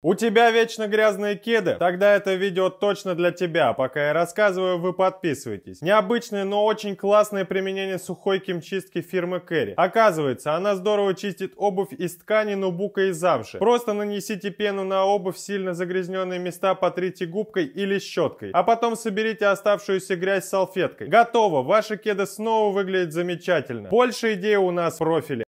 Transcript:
У тебя вечно грязные кеды? Тогда это видео точно для тебя. Пока я рассказываю, вы подписывайтесь. Необычное, но очень классное применение сухой кимчистки фирмы Кэрри. Оказывается, она здорово чистит обувь из ткани, нубука и замши. Просто нанесите пену на обувь, сильно загрязненные места потрите губкой или щеткой. А потом соберите оставшуюся грязь салфеткой. Готово, ваши кеды снова выглядят замечательно. Больше идей у нас в профиле.